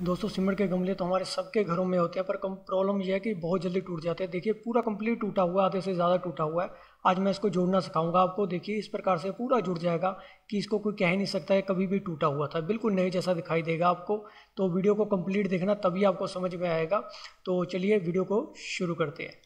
दोस्तों सीमेंट के गमले तो हमारे सबके घरों में होते हैं पर कम प्रॉब्लम यह है कि बहुत जल्दी टूट जाते हैं देखिए पूरा कंप्लीट टूटा हुआ है आधे से ज़्यादा टूटा हुआ है आज मैं इसको जोड़ना सिखाऊंगा आपको देखिए इस प्रकार से पूरा जुड़ जाएगा कि इसको कोई कह ही नहीं सकता है कभी भी टूटा हुआ था बिल्कुल नए जैसा दिखाई देगा आपको तो वीडियो को कम्प्लीट देखना तभी आपको समझ में आएगा तो चलिए वीडियो को शुरू करते हैं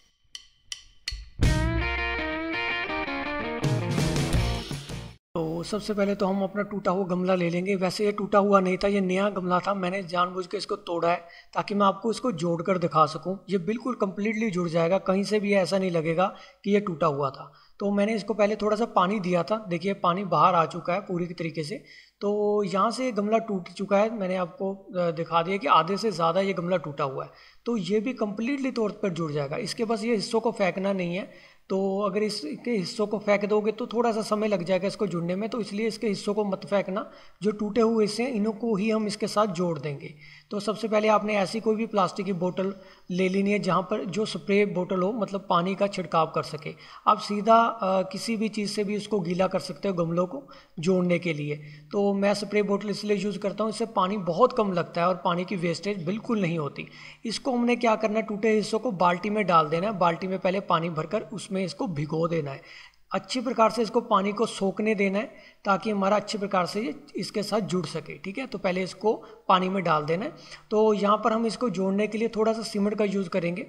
सबसे पहले तो हम अपना टूटा हुआ गमला ले लेंगे वैसे ये टूटा हुआ नहीं था ये नया गमला था मैंने जानबूझ के इसको तोड़ा है ताकि मैं आपको इसको जोड़कर दिखा सकूँ ये बिल्कुल कम्प्लीटली जुड़ जाएगा कहीं से भी ऐसा नहीं लगेगा कि ये टूटा हुआ था तो मैंने इसको पहले थोड़ा सा पानी दिया था देखिए पानी बाहर आ चुका है पूरी तरीके से तो यहाँ से गमला टूट चुका है मैंने आपको दिखा दिया कि आधे से ज़्यादा ये गमला टूटा हुआ है तो ये भी कम्प्लीटली तौर पर जुड़ जाएगा इसके बस ये हिस्सों को फेंकना नहीं है तो अगर इसके हिस्सों को फेंक दोगे तो थोड़ा सा समय लग जाएगा इसको जुड़ने में तो इसलिए इसके हिस्सों को मत फेंकना जो टूटे हुए हिस्से हैं इन्हों को ही हम इसके साथ जोड़ देंगे तो सबसे पहले आपने ऐसी कोई भी प्लास्टिक की बोतल ले लेनी है जहाँ पर जो स्प्रे बोतल हो मतलब पानी का छिड़काव कर सके आप सीधा आ, किसी भी चीज़ से भी उसको गीला कर सकते हो गमलों को जोड़ने के लिए तो मैं स्प्रे बोतल इसलिए यूज़ करता हूँ इससे पानी बहुत कम लगता है और पानी की वेस्टेज बिल्कुल नहीं होती इसको हमने क्या करना है टूटे हिस्सों को बाल्टी में डाल देना है बाल्टी में पहले पानी भरकर उसमें इसमें इसको भिगो देना है अच्छी प्रकार से इसको पानी को सोखने देना है ताकि हमारा अच्छी प्रकार से इसके साथ जुड़ सके ठीक है तो पहले इसको पानी में डाल देना है तो यहाँ पर हम इसको जोड़ने के लिए थोड़ा सा सीमेंट का यूज़ करेंगे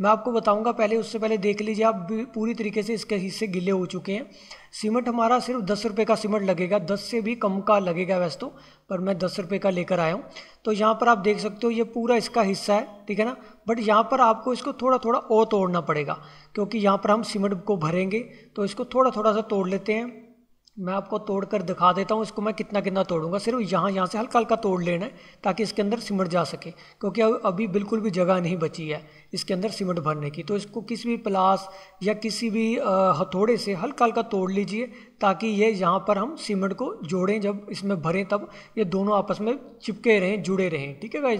मैं आपको बताऊंगा पहले उससे पहले देख लीजिए आप पूरी तरीके से इसके हिस्से गिले हो चुके हैं सीमेंट हमारा सिर्फ दस रुपये का सीमेंट लगेगा दस से भी कम का लगेगा वैसे तो पर मैं दस रुपये का लेकर आया हूँ तो यहाँ पर आप देख सकते हो ये पूरा इसका हिस्सा है ठीक है ना बट यहाँ पर आपको इसको थोड़ा थोड़ा और तोड़ना पड़ेगा क्योंकि यहाँ पर हम सीमेंट को भरेंगे तो इसको थोड़ा थोड़ा सा तोड़ लेते हैं मैं आपको तोड़ कर दिखा देता हूँ इसको मैं कितना कितना तोड़ूंगा सिर्फ यहाँ यहाँ से हल्का हल्का तोड़ लेना है ताकि इसके अंदर सिमट जा सके क्योंकि अभी बिल्कुल भी जगह नहीं बची है इसके अंदर सिमट भरने की तो इसको किसी भी प्लास या किसी भी हथौड़े से हल्का हल्का तोड़ लीजिए ताकि ये यहाँ पर हम सीमेंट को जोड़ें जब इसमें भरें तब ये दोनों आपस में चिपके रहें जुड़े रहें ठीक है भाई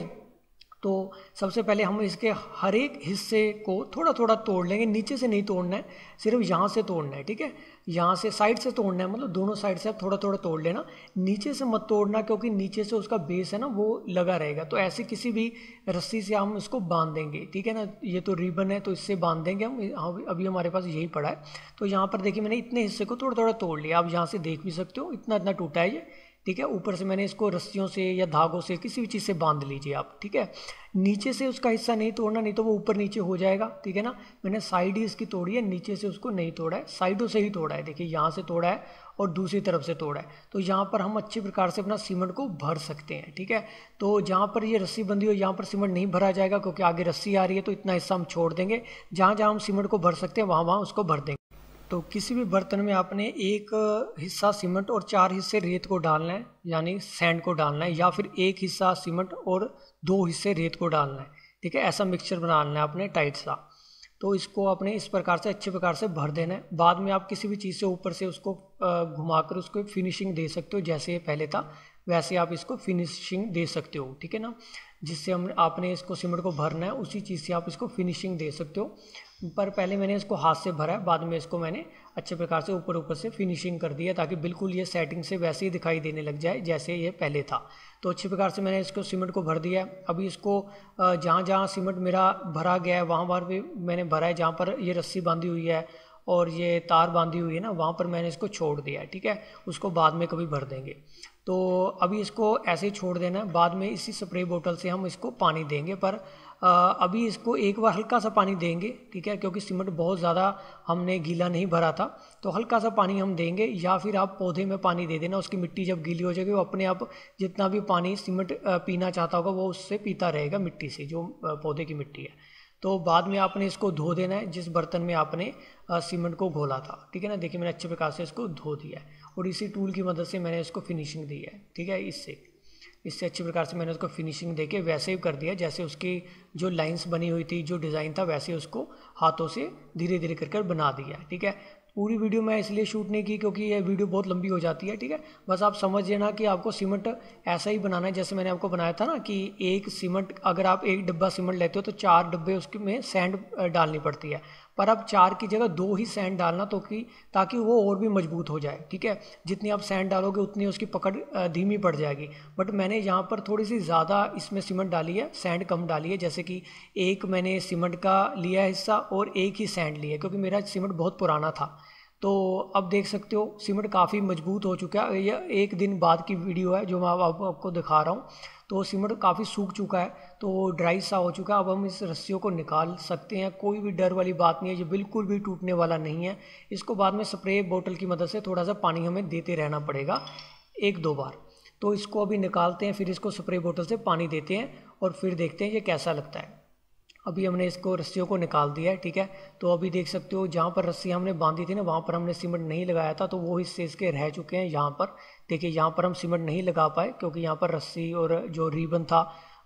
तो सबसे पहले हम इसके हर एक हिस्से को थोड़ा थोड़ा तोड़ लेंगे नीचे से नहीं तोड़ना है सिर्फ यहाँ से तोड़ना है ठीक है यहाँ से साइड से तोड़ना है मतलब दोनों साइड से आप थोड़ा थोड़ा तोड़ लेना नीचे से मत तोड़ना क्योंकि नीचे से उसका बेस है ना वो लगा रहेगा तो ऐसे किसी भी रस्सी से हम इसको बांध देंगे ठीक है ना ये तो रिबन है तो इससे बांध देंगे हम अभी हमारे पास यही पड़ा है तो यहाँ पर देखिए मैंने इतने हिस्से को थोड़ा थोड़ा तोड़ लिया आप यहाँ से देख भी सकते हो इतना इतना टूटा है ये ठीक है ऊपर से मैंने इसको रस्सियों से या धागों से किसी भी चीज़ से बांध लीजिए आप ठीक है नीचे से उसका हिस्सा नहीं तोड़ना नहीं तो वो ऊपर नीचे हो जाएगा ठीक है ना मैंने साइड ही इसकी तोड़ी है नीचे से उसको नहीं तोड़ा है साइडों से ही तोड़ा है देखिए यहाँ से तोड़ा है और दूसरी तरफ से तोड़ा है तो यहाँ पर हम अच्छे प्रकार से अपना सीमेंट को भर सकते हैं ठीक है तो जहाँ पर ये रस्सी बंधी हो यहाँ पर सीमेंट नहीं भरा जाएगा क्योंकि आगे रस्सी आ रही है तो इतना हिस्सा हम छोड़ देंगे जहाँ जहाँ हम सीमेंट को भर सकते हैं वहाँ वहाँ उसको भर देंगे तो किसी भी बर्तन में आपने एक हिस्सा सीमेंट और चार हिस्से रेत को डालना है यानी सैंड को डालना है या फिर एक हिस्सा सीमेंट और दो हिस्से रेत को डालना है ठीक है ऐसा मिक्सचर बनाना है आपने टाइट सा तो इसको आपने इस प्रकार से अच्छे प्रकार से भर देना है बाद में आप किसी भी चीज़ से ऊपर से उसको घुमाकर उसको फिनिशिंग दे सकते हो जैसे ये पहले था वैसे आप इसको फिनिशिंग दे सकते हो ठीक है ना जिससे हम आपने इसको सीमेंट को भरना है उसी चीज़ से आप इसको फिनिशिंग दे सकते हो पर पहले मैंने इसको हाथ से भरा बाद में इसको मैंने अच्छे प्रकार से ऊपर ऊपर से फिनिशिंग कर दिया ताकि बिल्कुल ये सेटिंग से वैसे ही दिखाई देने लग जाए जैसे ये पहले था तो अच्छे प्रकार से मैंने इसको सीमेंट को भर दिया अभी इसको जहाँ जहाँ सीमेंट मेरा भरा गया है वहाँ पर भी मैंने भरा है जहाँ पर ये रस्सी बांधी हुई है और ये तार बांधी हुई है ना वहाँ पर मैंने इसको छोड़ दिया है ठीक है उसको बाद में कभी भर देंगे तो अभी इसको ऐसे ही छोड़ देना बाद में इसी स्प्रे बोतल से हम इसको पानी देंगे पर अभी इसको एक बार हल्का सा पानी देंगे ठीक है क्योंकि सीमेंट बहुत ज़्यादा हमने गीला नहीं भरा था तो हल्का सा पानी हम देंगे या फिर आप पौधे में पानी दे देना उसकी मिट्टी जब गीली हो जाएगी वो अपने आप जितना भी पानी सीमेंट पीना चाहता होगा वो उससे पीता रहेगा मिट्टी से जो पौधे की मिट्टी है तो बाद में आपने इसको धो देना है जिस बर्तन में आपने सीमेंट को घोला था ठीक है ना देखिए मैंने अच्छे प्रकार से इसको धो दिया है और इसी टूल की मदद से मैंने इसको फिनिशिंग दी है ठीक है इससे इससे अच्छी प्रकार से मैंने उसको फिनिशिंग दे के वैसे ही कर दिया जैसे उसकी जो लाइंस बनी हुई थी जो डिज़ाइन था वैसे उसको हाथों से धीरे धीरे कर कर बना दिया ठीक है पूरी वीडियो मैं इसलिए शूट नहीं की क्योंकि ये वीडियो बहुत लंबी हो जाती है ठीक है बस आप समझिए ना कि आपको सीमेंट ऐसा ही बनाना है जैसे मैंने आपको बनाया था ना कि एक सीमेंट अगर आप एक डब्बा सीमेंट लेते हो तो चार डिब्बे उसके में सैंड डालनी पड़ती है पर अब चार की जगह दो ही सैंड डालना तो कि ताकि वो और भी मजबूत हो जाए ठीक है जितनी आप सैंड डालोगे उतनी उसकी पकड़ धीमी पड़ जाएगी बट मैंने यहाँ पर थोड़ी सी ज़्यादा इसमें सीमेंट डाली है सैंड कम डाली है जैसे कि एक मैंने सीमेंट का लिया हिस्सा और एक ही सैंड लिया क्योंकि मेरा सीमेंट बहुत पुराना था तो अब देख सकते हो सीमेंट काफ़ी मजबूत हो चुका है यह एक दिन बाद की वीडियो है जो मैं आप, आपको दिखा रहा हूँ तो सीमेंट काफ़ी सूख चुका है तो ड्राई सा हो चुका है अब हम इस रस्सियों को निकाल सकते हैं कोई भी डर वाली बात नहीं है ये बिल्कुल भी टूटने वाला नहीं है इसको बाद में स्प्रे बोतल की मदद से थोड़ा सा पानी हमें देते रहना पड़ेगा एक दो बार तो इसको अभी निकालते हैं फिर इसको स्प्रे बोतल से पानी देते हैं और फिर देखते हैं ये कैसा लगता है अभी हमने इसको रस्सियों को निकाल दिया है ठीक है तो अभी देख सकते हो जहाँ पर रस्सी हमने बांधी थी ना वहाँ पर हमने सीमेंट नहीं लगाया था तो वो हिस्से इसके रह चुके हैं यहाँ पर देखिए यहाँ पर हम सीमेंट नहीं लगा पाए क्योंकि यहाँ पर रस्सी और जो रिबन था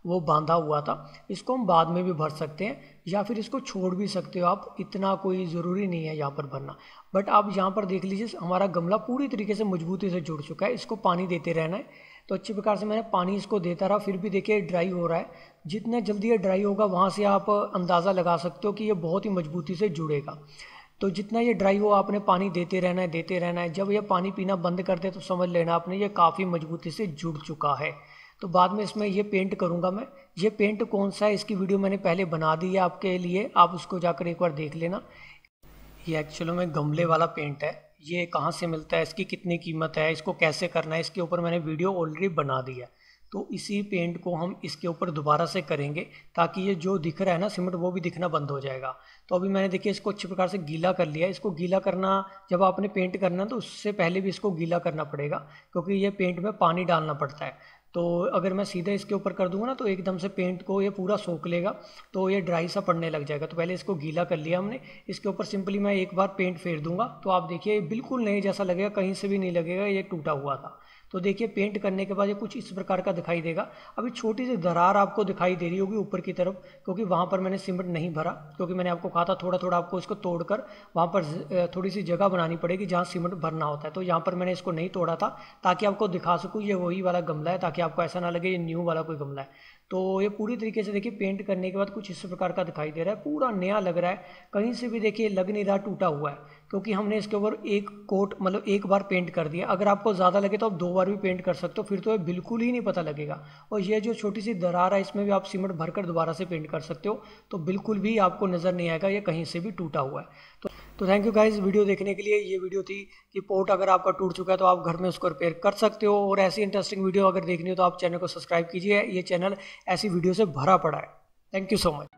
वो बांधा हुआ था इसको हम बाद में भी भर सकते हैं या फिर इसको छोड़ भी सकते हो आप इतना कोई ज़रूरी नहीं है यहाँ पर भरना बट आप यहाँ पर देख लीजिए हमारा गमला पूरी तरीके से मजबूती से जुड़ चुका है इसको पानी देते रहना है तो अच्छी प्रकार से मैंने पानी इसको देता रहा फिर भी देखिए ड्राई हो रहा है जितना जल्दी ये ड्राई होगा वहाँ से आप अंदाज़ा लगा सकते हो कि ये बहुत ही मजबूती से जुड़ेगा तो जितना ये ड्राई हो आपने पानी देते रहना है देते रहना है जब ये पानी पीना बंद कर दे तो समझ लेना आपने ये काफ़ी मजबूती से जुड़ चुका है तो बाद में इसमें ये पेंट करूँगा मैं ये पेंट कौन सा है इसकी वीडियो मैंने पहले बना दी है आपके लिए आप उसको जाकर एक बार देख लेना ये एक्चुअली में गमले वाला पेंट है ये कहाँ से मिलता है इसकी कितनी कीमत है इसको कैसे करना है इसके ऊपर मैंने वीडियो ऑलरेडी बना दी है तो इसी पेंट को हम इसके ऊपर दोबारा से करेंगे ताकि ये जो दिख रहा है ना सीमेंट वो भी दिखना बंद हो जाएगा तो अभी मैंने देखिए इसको अच्छी प्रकार से गीला कर लिया इसको गीला करना जब आपने पेंट करना है तो उससे पहले भी इसको गीला करना पड़ेगा क्योंकि ये पेंट में पानी डालना पड़ता है तो अगर मैं सीधे इसके ऊपर कर दूंगा ना तो एकदम से पेंट को ये पूरा सोख लेगा तो ये ड्राई सा पड़ने लग जाएगा तो पहले इसको गीला कर लिया हमने इसके ऊपर सिंपली मैं एक बार पेंट फेर दूंगा तो आप देखिए बिल्कुल नहीं जैसा लगेगा कहीं से भी नहीं लगेगा ये टूटा हुआ था तो देखिए पेंट करने के बाद ये कुछ इस प्रकार का दिखाई देगा अभी छोटी सी दरार आपको दिखाई दे रही होगी ऊपर की तरफ क्योंकि वहाँ पर मैंने सीमेंट नहीं भरा क्योंकि मैंने आपको कहा था थोड़ा थोड़ा आपको इसको तोड़कर वहाँ पर थोड़ी सी जगह बनानी पड़ेगी जहाँ सीमेंट भरना होता है तो यहाँ पर मैंने इसको नहीं तोड़ा था ताकि आपको दिखा सकूँ ये वही वाला गमला है ताकि आपको ऐसा ना लगे ये न्यू वाला कोई गमला है तो ये पूरी तरीके से देखिए पेंट करने के बाद कुछ इस प्रकार का दिखाई दे रहा है पूरा नया लग रहा है कहीं से भी देखिए लग नहीं रहा टूटा हुआ है क्योंकि हमने इसके ऊपर एक कोट मतलब एक बार पेंट कर दिया अगर आपको ज़्यादा लगे तो आप दो बार भी पेंट कर सकते हो फिर तो ये बिल्कुल ही नहीं पता लगेगा और ये जो छोटी सी दरार है इसमें भी आप सीमेंट भरकर दोबारा से पेंट कर सकते हो तो बिल्कुल भी आपको नज़र नहीं आएगा ये कहीं से भी टूटा हुआ है तो तो थैंक यू गाइज वीडियो देखने के लिए ये वीडियो थी कि पोर्ट अगर आपका टूट चुका है तो आप घर में उसको रिपेयर कर सकते हो और ऐसी इंटरेस्टिंग वीडियो अगर देखनी हो तो आप चैनल को सब्सक्राइब कीजिए ये चैनल ऐसी वीडियो से भरा पड़ा है थैंक यू सो मच